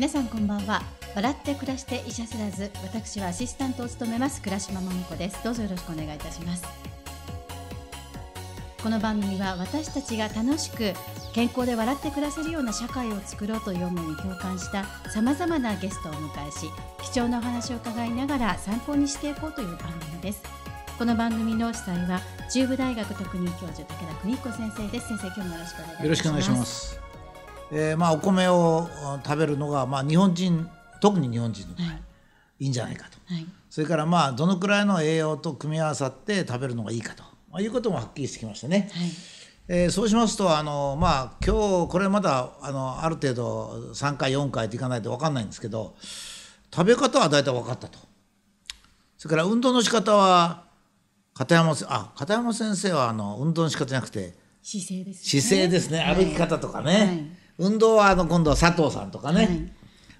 皆さんこんばんは笑って暮らして医者知らず私はアシスタントを務めます倉島桃子ですどうぞよろしくお願いいたしますこの番組は私たちが楽しく健康で笑って暮らせるような社会を作ろうという思いに共感した様々なゲストをお迎えし貴重なお話を伺いながら参考にしていこうという番組ですこの番組の主催は中部大学特任教授武田邦彦先生です先生今日もよろしくお願いしますよろしくお願いしますえー、まあお米を食べるのが、まあ、日本人特に日本人の場合、はい、いいんじゃないかと、はい、それからまあどのくらいの栄養と組み合わさって食べるのがいいかと、まあ、いうこともはっきりしてきましたね。はいえー、そうしますとあの、まあ、今日これまだあのある程度3回4回といかないと分かんないんですけど食べ方は大体分かったとそれから運動の仕方は片山あ片山先生はあの運動の仕方じゃなくて姿勢ですね姿勢ですね、歩き方とかね、はい運動はあの今度は佐藤さんとかね、はい、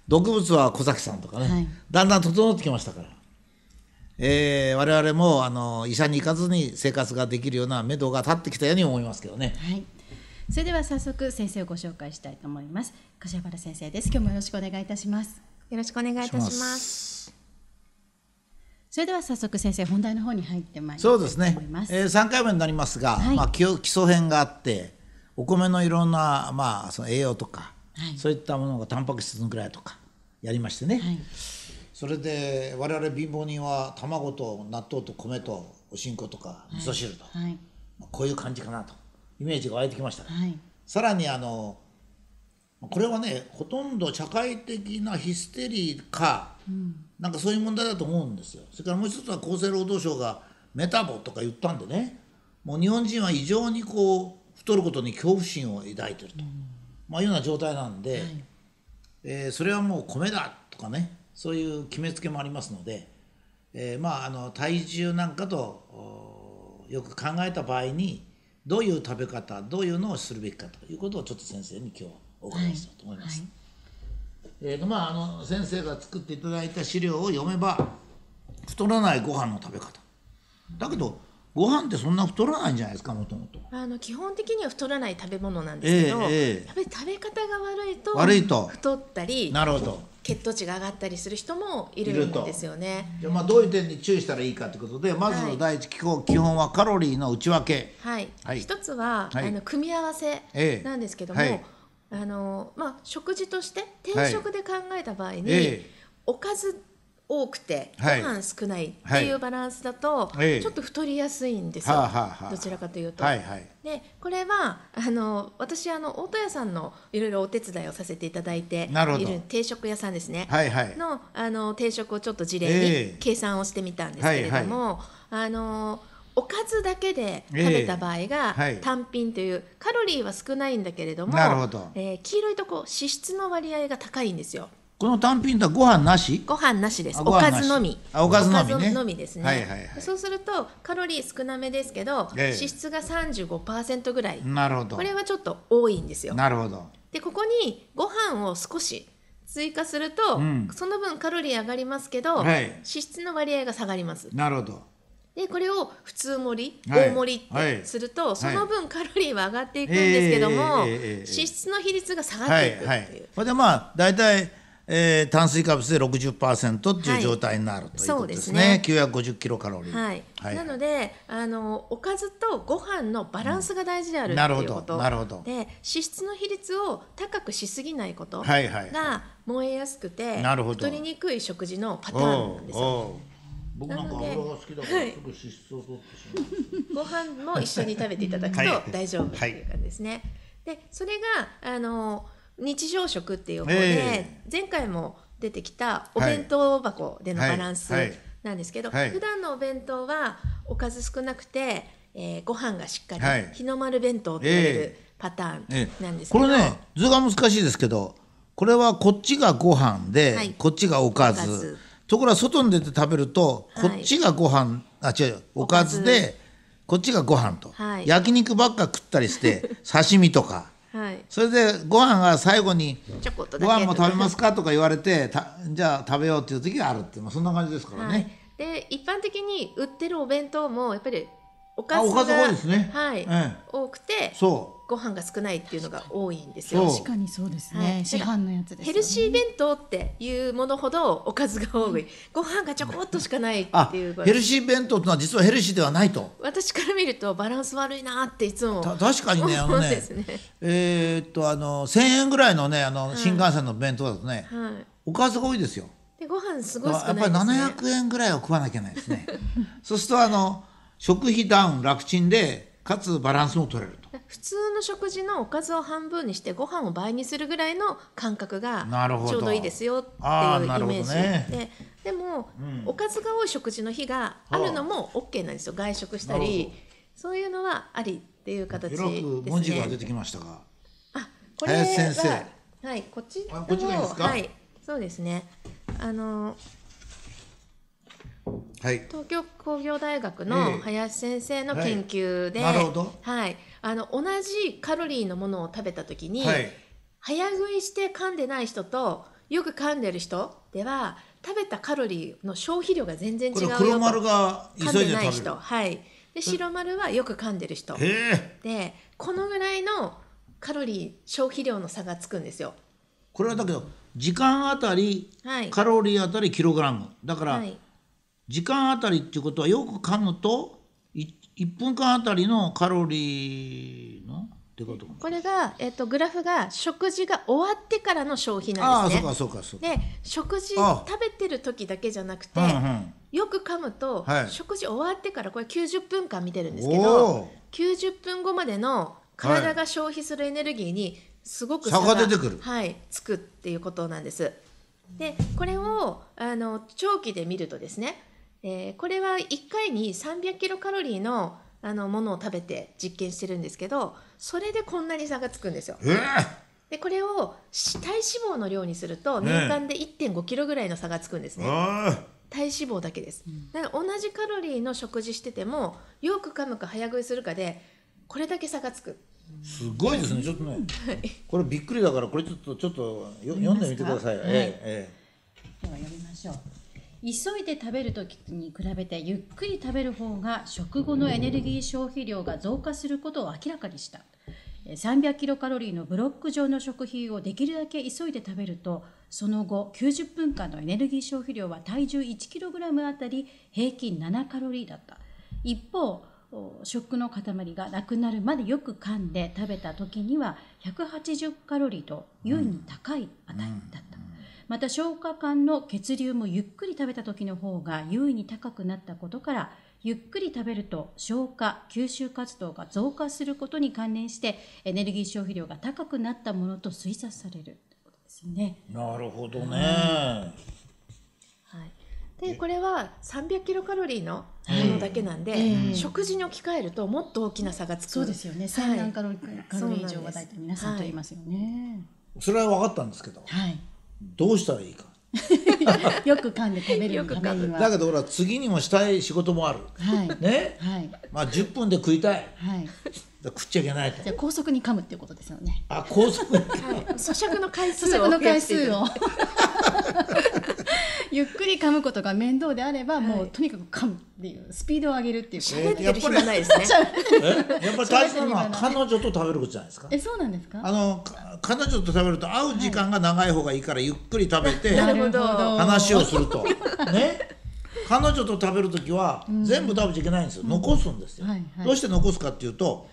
毒物は小崎さんとかね、はい、だんだん整ってきましたから、えー、我々もあの医者に行かずに生活ができるような目処が立ってきたように思いますけどね。はいそれでは早速先生をご紹介したいと思います柏原先生です今日もよろしくお願いいたしますよろしくお願いいたしますそれでは早速先生本題の方に入ってまいりたいと思いますそうですね、えー、3回目になりますが、はい、まあ基礎編があってお米のいろんな、まあ、その栄養とか、はい、そういったものがタンパク質のぐらいとかやりましてね、はい、それで我々貧乏人は卵と納豆と米とおしんことか味噌汁と、はい、まあ、こういう感じかなとイメージが湧いてきました、はい、さらにあのこれはねほとんど社会的なヒステリーか、うん、なんかそういう問題だと思うんですよそれからもう一つは厚生労働省がメタボとか言ったんでねもう日本人は異常にこう太ることに恐怖心を抱いてると、まあ、いうような状態なんで、はい、えー、それはもう米だとかねそういう決めつけもありますので、えー、まああの体重なんかとよく考えた場合にどういう食べ方どういうのをするべきかということをちょっと先生に今日はお伺いしたいと思います。はいはい、えーとまあ、あの先生が作っていただいた資料を読めば太らないご飯の食べ方だけどご飯ってそんな太らないんじゃないですかもともとあの基本的には太らない食べ物なんですけど、えーえー、やっぱり食べ方が悪いと悪いと太ったりなるほど血糖値が上がったりする人もいるんですよねじゃまあどういう点に注意したらいいかということでまず第一基本,、は基本はカロリーの内訳はい、はい、一つは、はい、あの組み合わせなんですけども、えーはい、あのまあ、食事として定食で考えた場合に、おかず多くて、ご飯少ないっていうバランスだと、ちょっと太りやすいんですよ、どちらかというと。でこれはあの私あの大戸屋さんのいろいろお手伝いをさせていただいている定食屋さんですね、のあの定食をちょっと事例に計算をしてみたんですけれども、あのおかずだけで食べた場合が単品という、カロリーは少ないんだけれどもえー、黄色いとこ脂質の割合が高いんですよ。この単品とはご飯なしご飯なしですおかずのみおかずのみ,、ね、のみですね、はいはいはい、そうするとカロリー少なめですけど、えー、脂質が35%ぐらいなるほどこれはちょっと多いんですよなるほどでここにご飯を少し追加すると、うん、その分カロリー上がりますけど、はい、脂質の割合が下がりますなるほどでこれを普通盛り、大盛りってすると、はい、その分カロリーは上がっていくんですけども、脂質の比率が下がっていくっていう、はいはい、でまあ大体えー、炭水化物で60%っていう状態になる、ということですね。すね950キロカロリー。はい。はい、なので、あのおかずとご飯のバランスが大事である、うん、なるほど。なるほど。で、脂質の比率を高くしすぎないことが燃えやすくて、なるほど太りにくい食事のパターンなんですよ。僕なんか油が好きだからすぐ脂質を取ってしまう、ご飯も一緒に食べていただくと大丈夫っていう感じですね。でそれがあの日常食っていう方で、前回も出てきたお弁当箱でのバランスなんですけど、はいはい、普段のお弁当はおかず少なくて、えー、ご飯がしっかり、はい、日の丸弁当っていうパターンなんですけど、えーえー、これね図が難しいですけどこれはこっちがご飯で、はい、こっちがおかずところが外に出て食べると、こっちがご飯あ違うおかずでこっちがご飯と、はい、焼肉ばっか食ったりして 刺身とかはい、それでご飯が最後に「ご飯も食べますか?」とか言われてじゃあ食べようっていう時があるってそんな感じですからね。はい、で一般的に売ってるお弁当もやっぱりおかずが、ね、はい、多くてそうご飯が少ないっていうのが多いんですよ。確かにそうですね。市販のやつ、ね、ヘルシー弁当っていうものほどおかずが多い。ご飯がちょこっとしかないっていうヘルシー弁当ってのは実はヘルシーではないと。私から見るとバランス悪いなっていつも。確かにね、あのね、えっとあの千円ぐらいのねあの、新幹線の弁当だとね、おかずが多いですよ。でご飯すごいやっぱり七百円ぐらいは食わなきゃないですね。そうするとあの食費ダウン楽ちんで。かつバランスも取れる普通の食事のおかずを半分にしてご飯を倍にするぐらいの感覚がちょうどいいですよっていうイメージ、ね、ででも、うん、おかずが多い食事の日があるのも OK なんですよ外食したりそういうのはありっていう形ですね。文字が出てきましたがあこれ林先生はいこっちこっちいいですかはいそうですねあのはい、東京工業大学の林先生の研究で、えー、はい、あの同じカロリーのものを食べた時に、はい、早食いして噛んでない人とよく噛んでる人では食べたカロリーの消費量が全然違うよと黒丸が噛んでない人はいで白丸はよく噛んでる人でこのぐらいのカロリー消費量の差がつくんですよこれはだけど時間あたり、はい、カロリーあたりキログラムだから、はい、時間あたりっていうことはよく噛むと1分間あたりのカロリーのってことこれが、えっと、グラフが食事が終わってからの消費なんですね。あそうかそうかそうかで食事食べてる時だけじゃなくて、うんうん、よく噛むと、はい、食事終わってからこれ90分間見てるんですけど90分後までの体が消費するエネルギーにすごく差が,、出てくる、はい、つくっていうことなんです。でこれをあの長期で見るとですねえー、これは1回に300キロカロリーのあのものを食べて実験してるんですけどそれでこんなに差がつくんですよ。えでこれを体脂肪の量にすると年間で1.5キロぐらいの差がつくんですね。体脂肪だけです。だから同じカロリーの食事しててもよく噛むか早食いするかでこれだけ差がつく。すごいですね。ちょっとね、これびっくりだからこれちょっとちょっと読んでみてください。えええ。では読みましょう。急いで食べるときに比べてゆっくり食べる方が食後のエネルギー消費量が増加することを明らかにした300キロカロリーのブロック状の食品をできるだけ急いで食べるとその後90分間のエネルギー消費量は体重 1kg あたり平均7カロリーだった一方食の塊がなくなるまでよく噛んで食べた時には180カロリーと優に高い値だった、うんうんまた消化管の血流もゆっくり食べた時の方が優位に高くなったことからゆっくり食べると消化吸収活動が増加することに関連してエネルギー消費量が高くなったものと推察されるということですね。なるほどね、はいでこれは300キロカロリーのものだけなんで、食事に置き換えるともっと大きな差がつくそうですよね1 0 0何カロリー以上は大体皆さんと言いますよね、はい、それは分かったんですけど、はい、どうしたらいいか よく噛んで食べるよためだけどほら次にもしたい仕事もある、はいね、はいまあ10分で食いたいはい食っちゃいけないとじゃあ高速に噛むっていうことですよねあ高速に咀嚼の回数咀嚼の回数を ゆっくり噛むことが面倒であれば、もうとにかく噛むっていうスピードを上げるっていう喋ってる暇ないですねやっぱり大事 なのは彼女と食べることじゃないですかえそうなんですかあの彼女と食べると会う時間が長い方がいいからゆっくり食べて話をすると ね彼女と食べる時は全部食べちゃいけないんですよ、残すんですよ、どうして残すかっていうと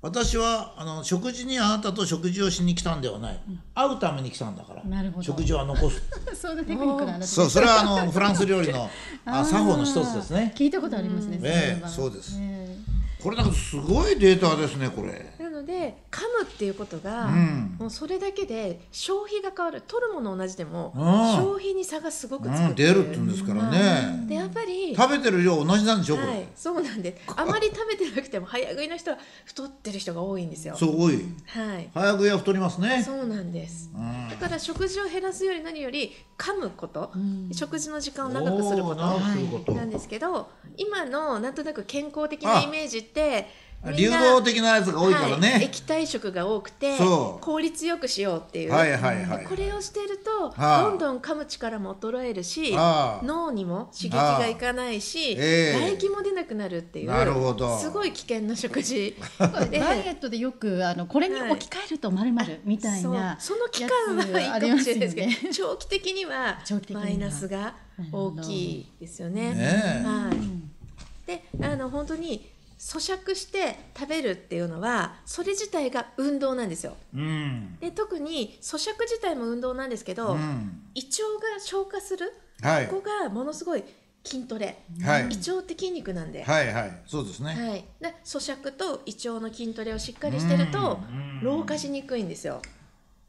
私はあの食事にあなたと食事をしに来たんではない、うん、会うために来たんだからなるほど食事は残すそのだそうそれはあの フランス料理のあ作法の一つですね聞いたことありますね、うん、そ,、えー、そうです、えー、これなんかすごいデータですねこれ。ので噛むっていうことが、うん、もうそれだけで消費が変わる取るもの同じでも消費に差がすごくつく出るって言うんですからね、でやっぱり食べてる量同じなんでしょこれ、はい、そうなんであまり食べてなくても早食いの人は太ってる人が多いんですよすごい、はい、早食いは太りますねそうなんです、うん、だから食事を減らすより何より噛むこと、うん、食事の時間を長くすることなんですけど今のなんとなく健康的なイメージって、流動的なやつが多いからね、はい、液体食が多くて効率よくしようっていう、はいはいはい、これをしてると、はあ、どんどん噛む力も衰えるし、はあ、脳にも刺激がいかないし、はあえー、唾液も出なくなるっていうなるほどすごい危険な食事 ダイエットでよくあのこれに置き換えるとまるまるみたいなその期間はいいかもしれないですけど、長期的にはマイナスが大きいですよね。ねはい、であの本当に咀嚼して食べるっていうのはそれ自体が運動なんですよ、うん、で特に咀嚼自体も運動なんですけど、うん、胃腸が消化する、はい、ここがものすごい筋トレ、はい、胃腸って筋肉なんで、はいはいそうですね、はい、で咀嚼と胃腸の筋トレをしっかりしてると、老化しにくいんですよ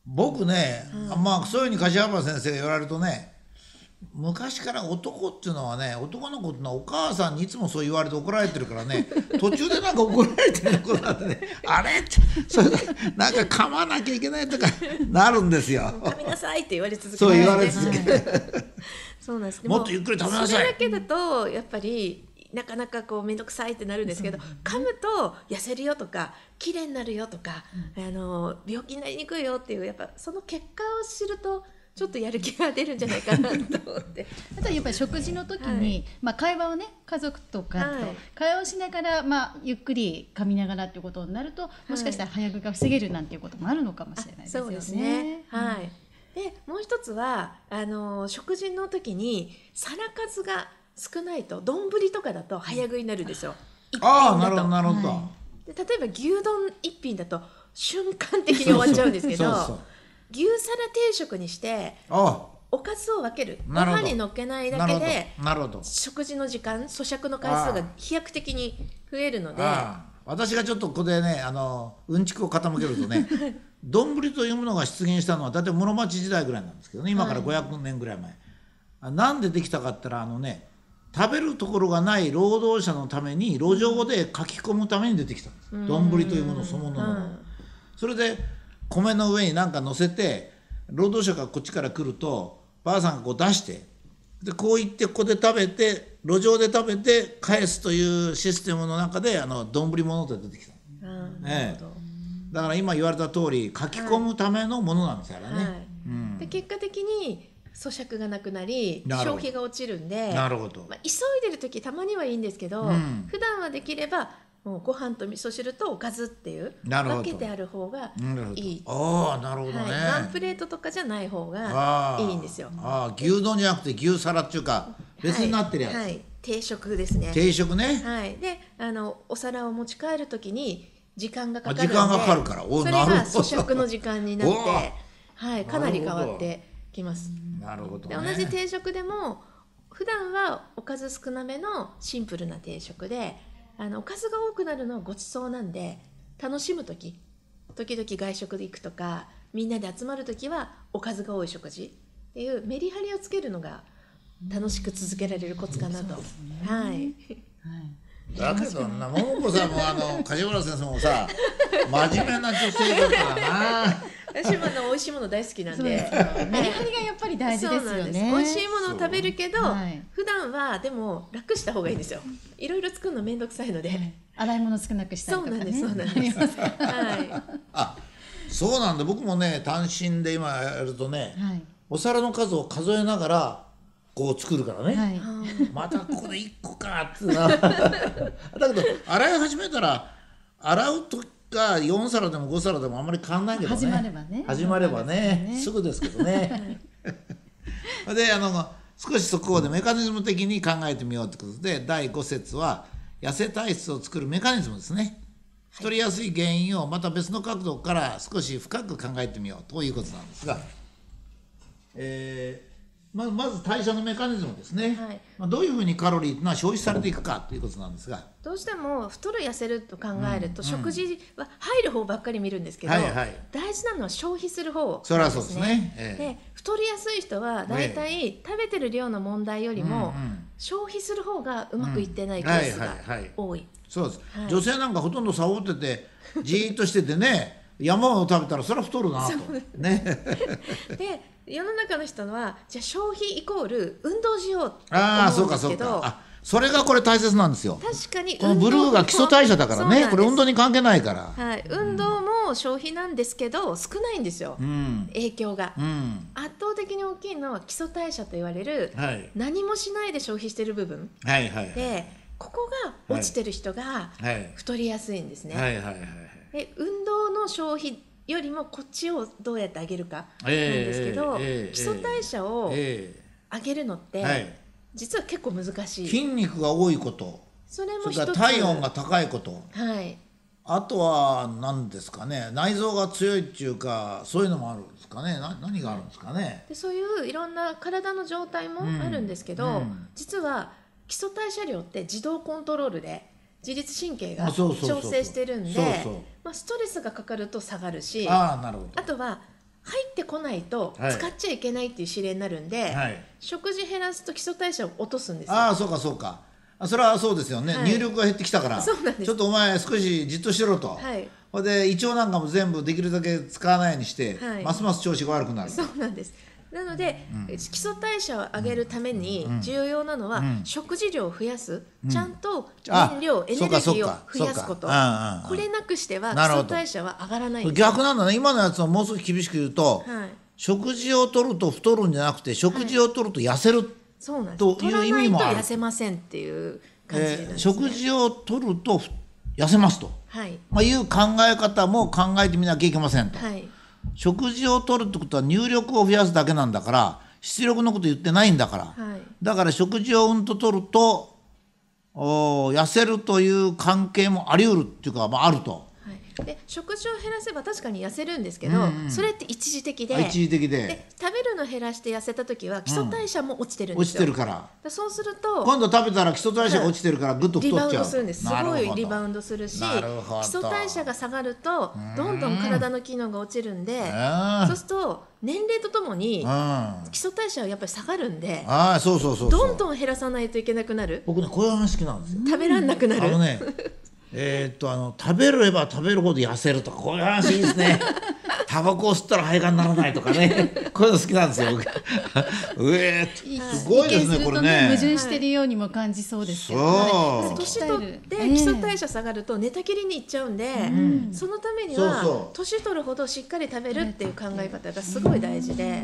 僕ね、うん、まあそういうふうに柏原先生が言われるとね昔から男っていうのはね男の子っていうのはお母さんにいつもそう言われて怒られてるからね 途中でなんか怒られてるこうってね あれってそなんか噛まなきゃいけないとかなるんですよ。噛みなさいって言われ続けそう言われ続け そうなんですもっとゆっくり食べなさい。だけだとやっぱりなかなかこう面倒くさいってなるんですけど、噛むと痩せるよとか綺麗になるよとか、あの病気になりにくいよっていうやっぱその結果を知ると。ちょっとやる気が出るんじゃないかなと思って あとはやっぱり食事の時に、はい、まあ、会話をね家族とかと会話をしながら、まあ、ゆっくり噛みながらっていうことになるともしかしたら早食いが防げるなんていうこともあるのかもしれないですよね。はい、ねはい、でもう一つはあの食事の時に皿数が少ないと丼とかだと早食いになるでしょ。ああなるほどなるほど、はい、例えば牛丼一品だと瞬間的に終わっちゃうんですけど牛皿定食にしておかずを分けるご飯にのっけないだけで食事の時間咀嚼の回数が飛躍的に増えるので私がちょっとここでねあのうんちくを傾けるとね 丼というものが出現したのはだって室町時代ぐらいなんですけどね今から500年ぐらい前、はい、なんでできたかったらあのね食べるところがない労働者のために路上で書き込むために出てきたんです丼というものそのものの。それで米の上に何か乗せて労働者がこっちから来るとばあさんがこう出してでこう言ってここで食べて路上で食べて返すというシステムの中で丼物って出てきた、ね、だから今言われた通り書き込むためのものなんですからね。はいで結果的に咀嚼がなくなり消費が落ちるんでなるほど、まあ、急いでる時たまにはいいんですけど、うん、普段はできればもうご飯と味噌汁とおかずっていう分けてある方がいいああなるほどね、はい、プレートとかじゃない方がいいんですよああ牛丼じゃなくて牛皿っていうか別になってるやつ、はい、はい、定食ですね定食ねはいであのお皿を持ち帰るときに時間がかかる時間がかかるからおそれが咀嚼の時間になってはいかなり変わってきますなるほど、ね、同じ定食でも普段はおかず少なめのシンプルな定食であのおかずが多くなるのはごちそうなんで楽しむ時時々外食で行くとかみんなで集まる時はおかずが多い食事っていうメリハリをつけるのが楽しく続けられるコツかなと。ね、はい、はいだけどな、桃子さんもあの梶原先生もさ、真面目な女性だからな。私もあの美味しいもの大好きなんで、メリハリがやっぱり大事ですよね。美味しいものを食べるけど、普段はでも楽した方がいいんですよ。いろいろ作るの面倒くさいので、洗い物少なくしたりとか、ね、そうなんです、そうなんです。はい。あ、そうなんだ。僕もね、単身で今やるとね、はい、お皿の数を数えながら。こう作るからね、はい、またここで1個かってなだけど洗い始めたら洗う時が4皿でも5皿でもあんまり変わんないけどね始まればね始まればね、ね、すぐですけどね。であの少しそこでメカニズム的に考えてみようってことで第5節は痩せ体質を作るメカニズムですね。太りやすい原因をまた別の角度から少し深く考えてみようということなんですが。えーままず代謝のメカニズムですね、はい、まあ、どういうふうにカロリーというのは消費されていくかということなんですがどうしても太る痩せると考えると、食事は入る方ばっかり見るんですけど、はいはい、大事なのは消費する方、ね、それはそうですね、ええ、で太りやすい人は大体食べてる量の問題よりも、消費する方がうまくいってないケースが多いそうです、はい、女性なんかほとんどサボっててじーっとしててね山を食べたらそれは太るなと。ね、で世の中の人はじゃあ消費イコール運動しようって思うんですけどそれがこれ大切なんですよ確かにこのブルーが基礎代謝だからねこれ運動に関係ないから、はい、運動も消費なんですけど少ないんですよ、うん、影響が、うん、圧倒的に大きいのは基礎代謝と言われる、はい、何もしないで消費してる部分、はいはい、でここが落ちてる人が太りやすいんですね、はいはいはいはい、で運動の消費よりもこっちをどうやって上げるかなんですけど、基礎代謝を上げるのって、実は結構難しい筋肉が多いことそれも体温が高いこと、はい、あとは何ですかね内臓が強いっていうかそういうのもあるんですかねな何があるんですかねでそういういろんな体の状態もあるんですけど、うんうん、実は基礎代謝量って自動コントロールで自律神経が調整してるんでストレスがかかると下がるしあとは入ってこないと使っちゃいけないっていう指令になるんで、はい、食事減らすと基礎代謝を落とすんですよ。あそうかそうかそれはそうですよね、はい、入力が減ってきたからそうなんですちょっとお前少しじっとしろと。はいほで胃腸なんかも全部できるだけ使わないようにして、はい、ますます調子が悪くなるそうなんですなので、うん、基礎代謝を上げるために重要なのは、うん、食事量を増やす、うん、ちゃんと燃料エネルギーを増やすこと、これなくしては基礎代謝は上がらない逆なんだね今のやつをもう少し厳しく言うと、はい、食事をとると太るんじゃなくて食事をとると痩せる、はい、そうなんですという意味もある。痩せませんっていう感じなんです、ねえー、食事をとると痩せますと、はいまあ、いう考え方も考えてみなきゃいけませんと。はい食事をとるってことは入力を増やすだけなんだから出力のこと言ってないんだから、はい、だから食事をうんととるとお痩せるという関係もありうるっていうか、まあ、あると。で食事を減らせば確かに痩せるんですけど、うんうん、それって一時的で一時的で食べるの減らして痩せた時は基礎代謝も落ちてるんですよ、うん、落ちてるからそうすると今度食べたら基礎代謝が落ちてるからぐっと太っちゃう、リバウンドするんですすごいリバウンドするし基礎代謝が下がるとどんどん体の機能が落ちるんで、うん、そうすると年齢とともに基礎代謝はやっぱり下がるんで、ああそうそうそうどんどん減らさないといけなくなる僕ねこういう話好きなんですよ食べらんなくなる、あのね えー、っとあの食べれば食べるほど痩せるとかこういう話いいですね。タバコを吸ったら肺がんならないとかねこういうの好きなんですよ えー、すごいですね、これね矛盾してるようにも感じそうですけど、ね、年取って基礎代謝下がると寝たきりにいっちゃうんで、そのためには年取るほどしっかり食べるっていう考え方がすごい大事で。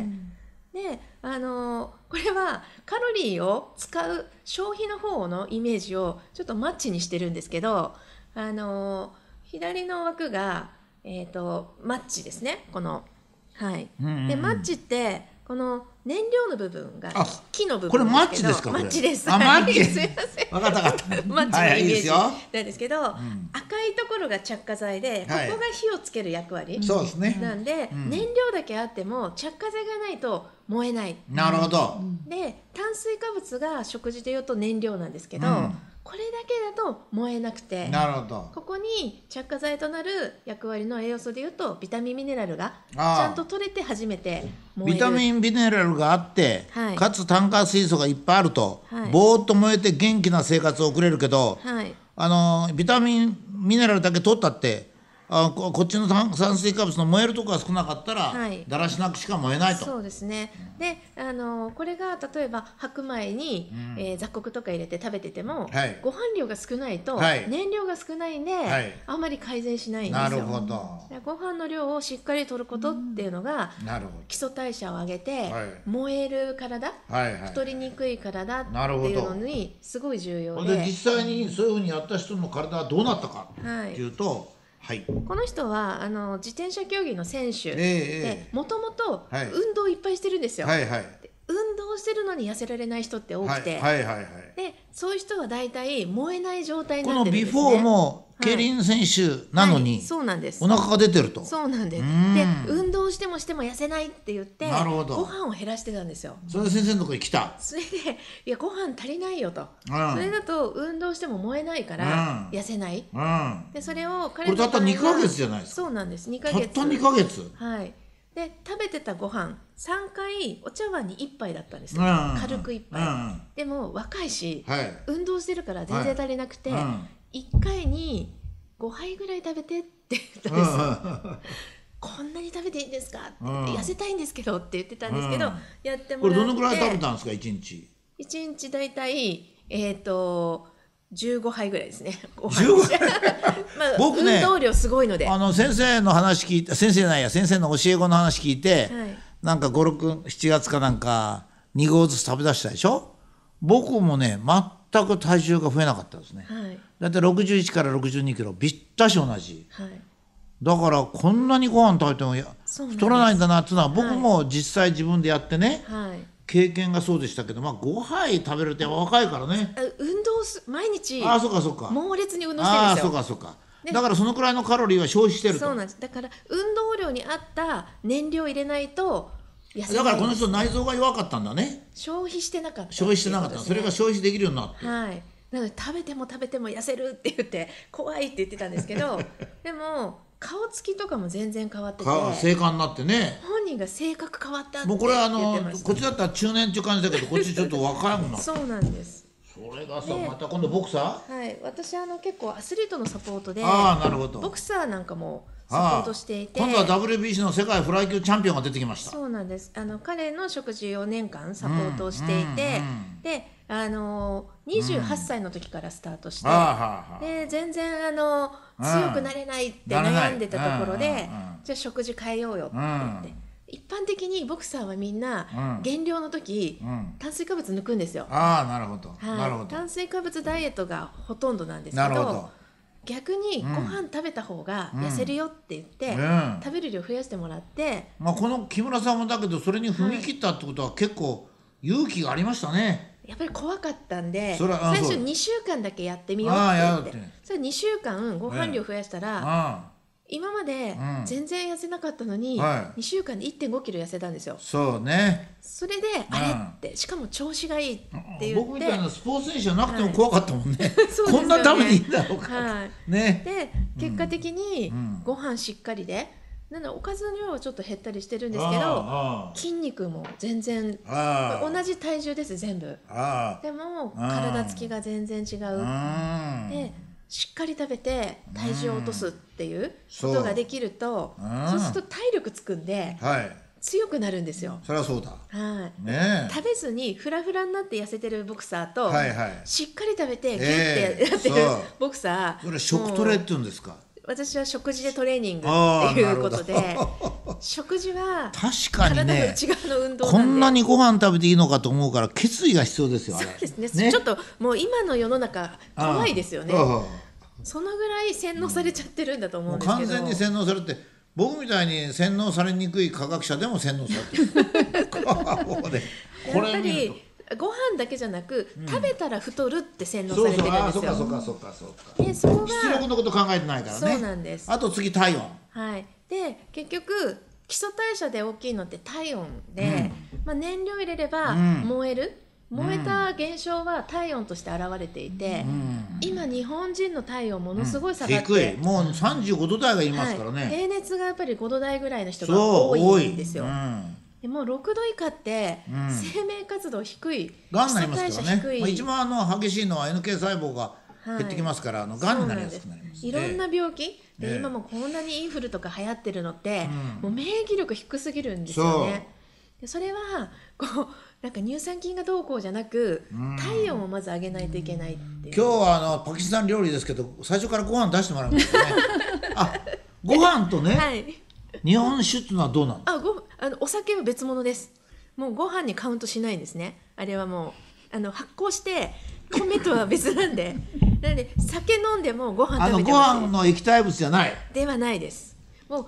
であのー、これはカロリーを使う消費の方のイメージをちょっとマッチにしてるんですけどあの左の枠が、えーと、マッチですねこの、はいでマッチってこの燃料の部分が木の部分これマッチですかマッチですあマッチすいません分かった分かったマッチのイメージなんですけど、はい赤いところが着火剤で、ここが火をつける役割、そうですねなんで、うん、燃料だけあっても着火剤がないと燃えないなるほど、で炭水化物が食事でいうと燃料なんですけど、うんこれだけだと燃えなくてなるほどここに着火剤となる役割の栄養素でいうとビタミンミネラルがちゃんと取れて初めて燃えるビタミンミネラルがあって、はい、かつ炭化水素がいっぱいあると、はい、ぼーっと燃えて元気な生活を送れるけど、はい、あのビタミンミネラルだけ取ったってあここっちの炭水化物の燃えるとこが少なかったら、はい、だらしなくしか燃えないとそうですねであのこれが例えば白米に、うん、えー、雑穀とか入れて食べてても、はい、ご飯量が少ないと、はい、燃料が少ないんで、はい、あまり改善しないんですよなるほどご飯の量をしっかりとることっていうのが、うん、なるほど基礎代謝を上げて、燃える体、はいはい、太りにくい体っていうのにすごい重要でで実際にそういうふうにやった人の体はどうなったかっていうと、はい、この人はあの自転車競技の選手でもともと運動いっぱいしてるんですよ。はいはいはい運動してるのに痩せられない人って多くて、はいはいはいはい、でそういう人は大体燃えない状態になってるんです、ね、このビフォーも競輪選手なのに、はい、そうなんですお腹が出てるとそうなんですで運動してもしても痩せないって言ってなるほどご飯を減らしてたんですよそれで先生のとこに来たそれでいやご飯足りないよと、うん、それだと運動しても燃えないから痩せない、うん、でそれを彼これたった2か月じゃないですかそうなんです2か月たった2か月はいで食べてたご飯3回お茶碗に1杯だったんですよ、うん、軽く1杯、うん、でも若いし、はい、運動してるから全然足りなくて、は1回に5杯ぐらい食べてって言ったんですこんなに食べていいんですかって痩せたいんですけどって言ってたんですけど、やってもらってこれどのくらい食べたんですか1日1日大体えっ、ー、と15杯ぐらいですね。まあ、僕ね、運動量すごいので。あの先生の話聞いて、先生なんや、先生の教え子の話聞いて、はい、なんか5、6、7月かなんか、2合ずつ食べ出したでしょ僕もね、全く体重が増えなかったですね、はい、だって61から62キロびったし同じ、はい、だからこんなにご飯食べても太らないんだなっていうのは僕も実際自分でやってね、はい、経験がそうでしたけど、まあ、5杯食べるって若いからね運動す毎日あそうかそうか猛烈に運動してるんですよあそうかそうかだからそのくらいのカロリーは消費してるとそうなんですだから運動量に合った燃料入れないとだからこの人内臓が弱かったんだね消費してなかった消費してなかった、ね、それが消費できるようになってはいなので食べても食べても痩せるって言って怖いって言ってたんですけど でも顔つきとかも全然変わってて性感になってね本人が性格変わったってもうこれあのこっちだったら中年っていう感じだけどこっちちょっと若いもんなそうなんですそれがさ、また今度ボクサーはい私あの結構アスリートのサポートであなるほどボクサーなんかもサポートしていて今度は WBC の世界フライ級チャンピオンが出てきましたそうなんですあの彼の食事4年間サポートしていて、うん、であの二十八歳の時からスタートして、で全然あの強くなれないって悩んでたところで、じゃあ食事変えようよって言って。一般的にボクサーはみんな減量の時、炭水化物抜くんですよ。ああなるほど、なるほど。炭水化物ダイエットがほとんどなんですけど逆にご飯食べた方が痩せるよって言って、食べる量増やしてもらって、まあ、この木村さんもだけどそれに踏み切ったってことは結構勇気がありましたね、やっぱり怖かったんで最初2週間だけやってみようって言ってそれ2週間ご飯量増やしたら今まで全然痩せなかったのに、うんはい、2週間で1 5キロ痩せたんですよそうねそれで、うん、あれってしかも調子がいいって言って僕みたいなスポーツ選手じゃなくても怖かったもんねはい ね、こんなためにいいんだろうか、はい、ねで結果的にご飯しっかりで、なのおかずの量はちょっと減ったりしてるんですけど筋肉も全然同じ体重です全部でも体つきが全然違うでしっかり食べて体重を落とすっていうことができると、そうすると体力つくんで、はい、強くなるんですよ。そりゃそうだ。はい。ね。食べずにフラフラになって痩せてるボクサーと、はいはい、しっかり食べてギュってやってる、ボクサー。これ食トレっていうんですか。私は食事でトレーニングっていうことで食事は確かにねこんなにご飯食べていいのかと思うから決意が必要ですよそうですね、ね、ちょっともう今の世の中怖いですよねそのぐらい洗脳されちゃってるんだと思うんですけど、完全に洗脳されて僕みたいに洗脳されにくい科学者でも洗脳されてる やっぱりご飯だけじゃなく、うん、食べたら太るって洗脳されてるんですよ。そうそうそうかそうかそうか。でそこが出力のこと考えてないからね。そうなんです。あと次体温。はい。で結局基礎代謝で大きいのって体温で、うん、まあ、燃料入れれば燃える、うん、燃えた現象は体温として現れていて、うん、今日本人の体温ものすごい下がって、低いもう35度台がいますからね、はい、平熱がやっぱり5度台ぐらいの人が多いんですよ。でもう6度以下って、生命活動低い、がんになりますかね、まあ、一番あの激しいのは NK 細胞が減ってきますから、はい、あの癌になりやすくなりますいろんな病気、えー、今もこんなにインフルとか流行ってるのって、うん、もう免疫力低すぎるんですよね。そそれはこう なんか乳酸菌がどうこうじゃなく、体温をまず上げないといけないいう今日はあのパキスタン料理ですけど最初からご飯出してもらうんですね あご飯とね、はい、日本酒っていうのはどうなんですかあごあのお酒は別物ですもうご飯にカウントしないんですねあれはもうあの発酵して米とは別なんでなんで酒飲んでもご飯食べてもあのご飯の液体物じゃないではないですもう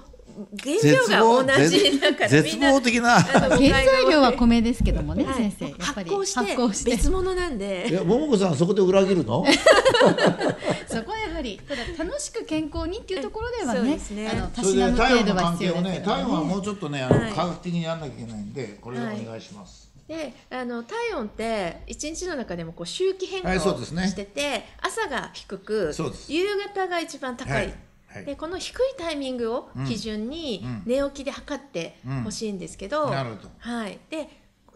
原料が同じだから絶望的な原材料は米ですけどもね、先生発酵して別物なんでいや桃子さんそこで裏切るの そこはやはりただ楽しく健康にっていうところではね,、ねあのたしなむ程度は必要ですけね体温、はもうちょっとねあの、科学的にやらなきゃいけないんでこれお願いします、であの体温って一日の中でもこう周期変化をしてて、はいね、朝が低く夕方が一番高い、はいはい、でこの低いタイミングを基準に寝起きで測ってほしいんですけどうんうん、はい、で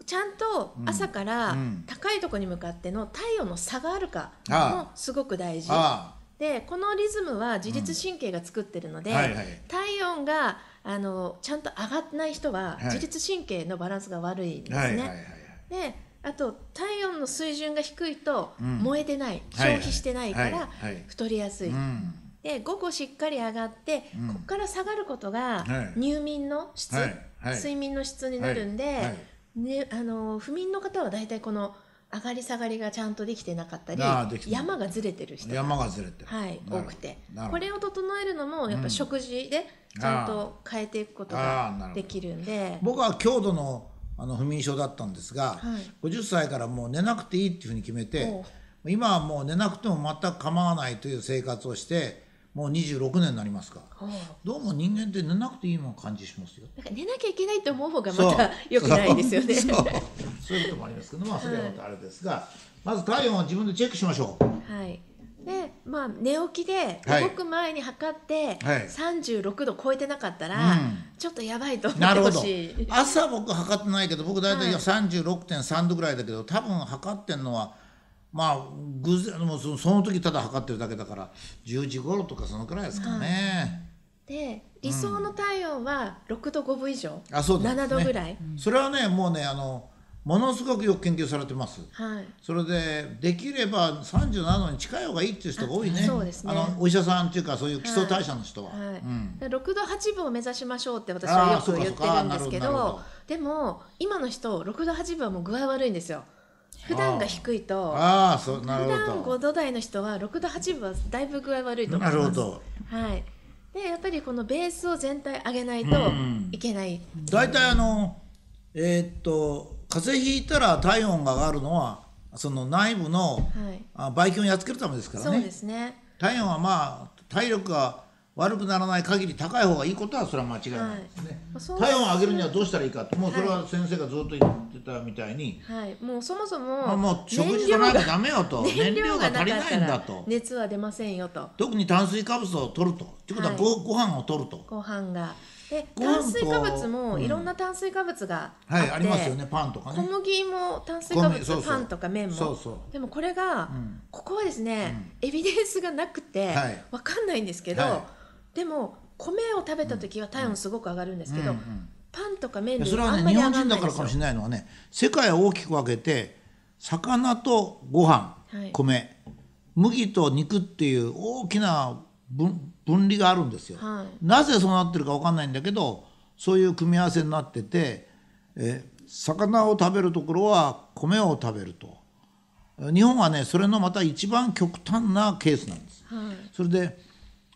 ちゃんと朝から高いとこに向かっての体温の差があるかもすごく大事。でこのリズムは自律神経が作ってるので、うんはいはい、体温があのちゃんと上がてない人は自律神経のバランスが悪いんですね。はいはいはいはい、であと体温の水準が低いと燃えてない、うん、消費してないから太りやすい。で5個しっかり上がって、うん、ここから下がることが入眠の質、はいはい、睡眠の質になるんで、はい、ね、あの不眠の方は大体この上がり下がりがちゃんとできてなかったり山がずれてる人山がずれてはい、多くてこれを整えるのもやっぱ食事でちゃんと変えていくことができるんで、僕は強度のあの不眠症だったんですが、はい、50歳からもう寝なくていいっていうふうに決めて今はもう寝なくても全く構わないという生活をしてもう26年になりますかどうも人間って寝なくていいも感じしますよなんか寝なきゃいけないと思う方がまたよくないですよね そういうこともありますけど、まあ、それはまたあれですが、まず体温を自分でチェックしましょう。はいでまあ、寝起きで動く前に測って36度超えてなかったら、はいうん、ちょっとやばいと思ってほしい 朝僕測ってないけど僕大体36.3度ぐらいだけど、多分測ってんのはまあ偶然もその時ただ測ってるだけだから10時頃とかそのくらいですかね。はい、で理想の体温は6度5分以上、うん、あそうです、ね、7度ぐらい、それはねもうねあのものすごくよく研究されてます、はい、それでできれば37に近い方がいいっていう人が多いねそうですねあのお医者さんっていうかそういう基礎代謝の人は、はいはいうん、6度8分を目指しましょうって私はよく言ってるんですけどでも今の人6度8分はもう具合悪いんですよ普段が低いとああそうなるほど普段5度台の人は6度8分はだいぶ具合悪いと思いますなるほど、はい、でやっぱりこのベースを全体上げないといけない大体、うん、あのえー、っと風邪ひいたら体温が上がるのはその内部の、はい、ばい菌をやっつけるためですからね。そうですね体温はまあ体力が悪くならない限り高い方がいいことはそれは間違いないですねはいす体温を上げるにはどうしたらいいかともうそれは先生がずっと言ってたみたいに、はい、もうそもそも、まあ、もう食事とらなきゃダメよと 燃料が足りないんだと熱は出ませんよと特に炭水化物を取るとってことはご,、はい、ご飯を取るとご飯が炭水化物もいろんな炭水化物があって、はい、ありますよねパンとかね小麦も炭水化物パンとか麺もでもこれが、うん、ここはですね、うん、エビデンスがなくて、はい、わかんないんですけど、はい、でも米を食べた時は体温すごく上がるんですけど、うんうん、パンとか麺それはね日本人だからかもしれないのはね世界を大きく分けて魚とご飯、はい、米麦と肉っていう大きな分離があるんですよ、はい、なぜそうなってるか分かんないんだけどそういう組み合わせになっててえ魚を食べるところは米を食べると日本はねそれのまた一番極端なケースなんです。はい、それで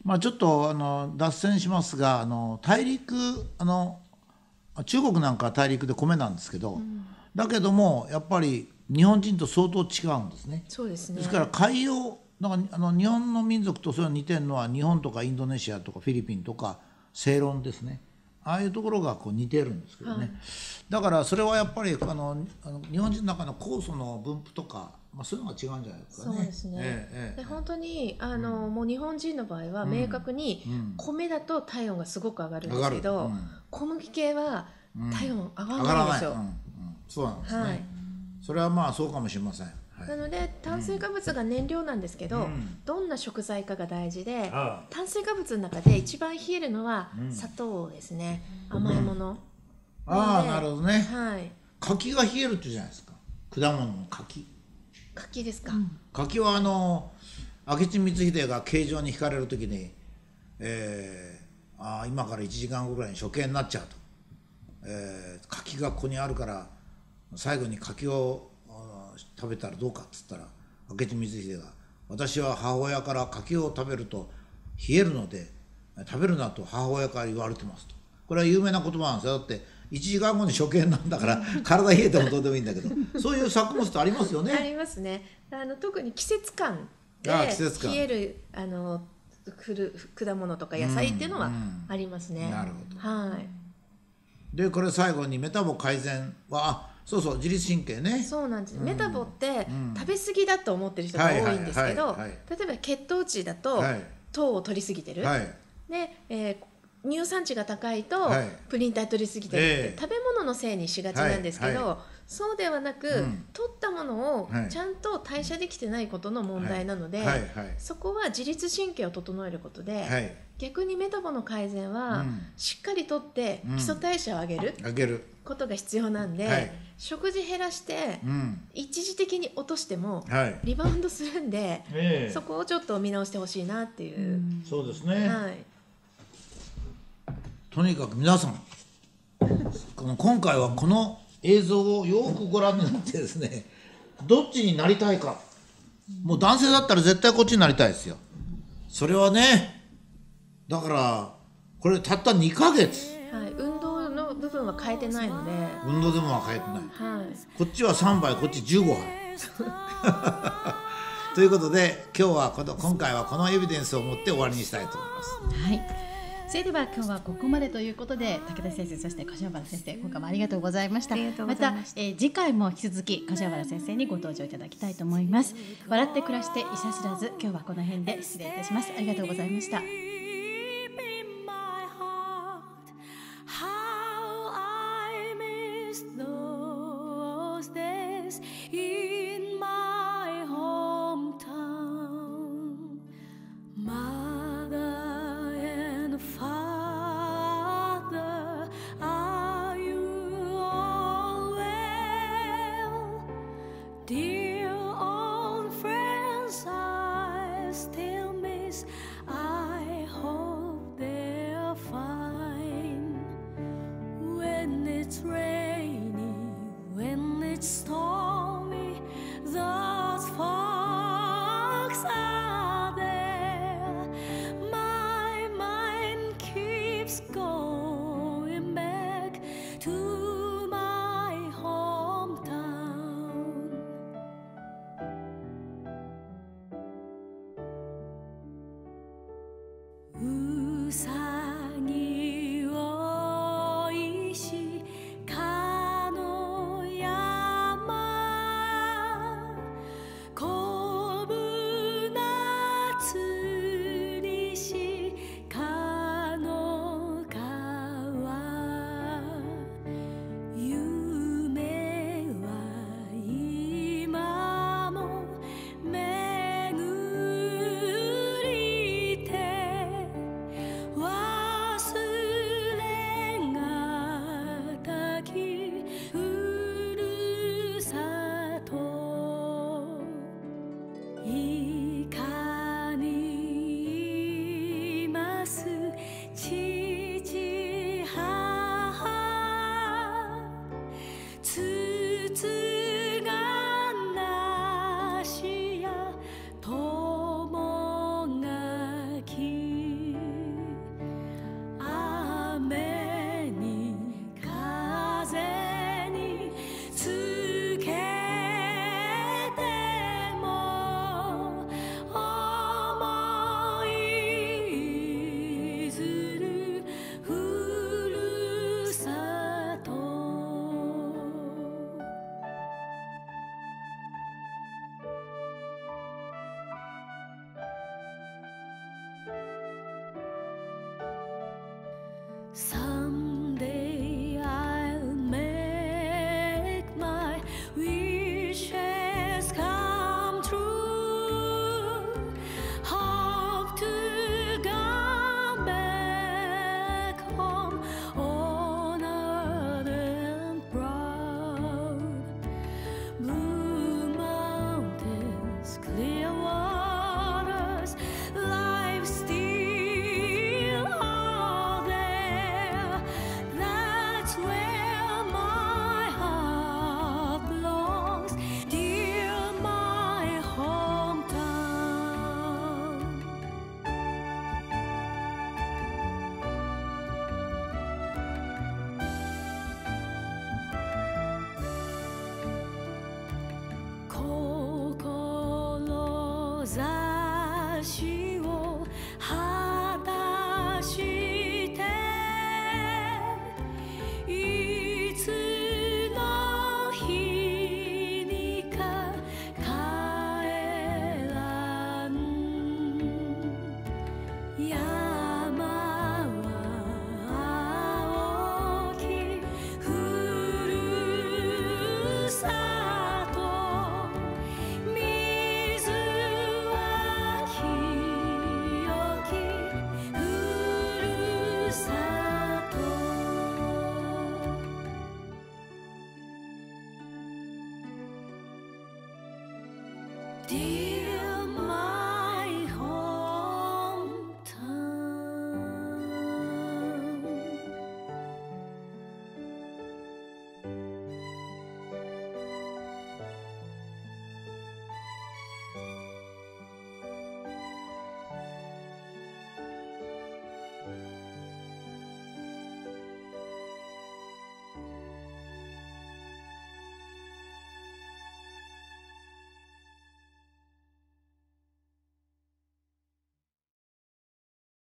まあ、ちょっとあの脱線しますがあの大陸あの中国なんか大陸で米なんですけど、うん、だけどもやっぱり日本人と相当違うんですね。そうですねですから海洋だからあの日本の民族とそれ似てるのは日本とかインドネシアとかフィリピンとか正論ですねああいうところがこう似てるんですけどね、はい、だからそれはやっぱりあのあの日本人の中の酵素の分布とか、まあ、そういうのが違うんじゃないですかね。そうですね、ええ、で本当にあの、うん、もう日本人の場合は明確に、米だと体温がすごく上がるんですけど、うん、小麦系は体温上がらないんですよ。そうなんですね、はい、それはまあそうかもしれません。なので炭水化物が燃料なんですけど、うん、どんな食材かが大事で炭水化物の中で一番冷えるのは砂糖ですね、うん、甘いもの、ああなるほどね、はい、柿が冷えるってじゃないですか果物の柿柿ですか、うん、柿はあの明智光秀が刑場に引かれる時に、えー、あ今から1時間後ぐらいに処刑になっちゃうと、えー、柿がここにあるから最後に柿を食べたらどうか」っつったら明智光秀が「私は母親から柿を食べると冷えるので食べるなと母親から言われてます」と。これは有名な言葉なんですよだって1時間後に初見なんだから 体冷えてもどうでもいいんだけどそういう作物ってありますよね。ありますね。あの特に季節感で冷えるあのくる果物とか野菜っていうのはありますね。うんうん、なるほど。はい。でこれ最後にメタボ改善はそうそう自律神経ねそうなんです、うん、メタボって、食べ過ぎだと思ってる人が多いんですけど、例えば血糖値だと、糖を取り過ぎてる、はい、で、えー、乳酸値が高いと、プリン体取り過ぎてるって、食べ物のせいにしがちなんですけど、そうではなく、うん、取ったものをちゃんと代謝できてないことの問題なので、そこは自律神経を整えることで、逆にメタボの改善は、しっかりとって基礎代謝を上げる,、上げることが必要なんで、はい、食事減らして、一時的に落としても、リバウンドするんで、えー、そこをちょっと見直してほしいなっていう、うそうですね、はい、とにかく皆さんこの今回はこの映像をよくご覧になってですねどっちになりたいかもう男性だったら絶対こっちになりたいですよそれはねだからこれたった二か月、はい、運動の部分は変えてないので運動でもは変えてない、はい、こっちは3杯こっち15杯 ということで今日はこの今回はこのエビデンスを持って終わりにしたいと思います。はいそれでは今日はここまでということで武田先生そして柏原先生今回もありがとうございましたまた、えー、次回も引き続き柏原先生にご登場いただきたいと思います笑って暮らして医者知らず今日はこの辺で失礼いたしますありがとうございました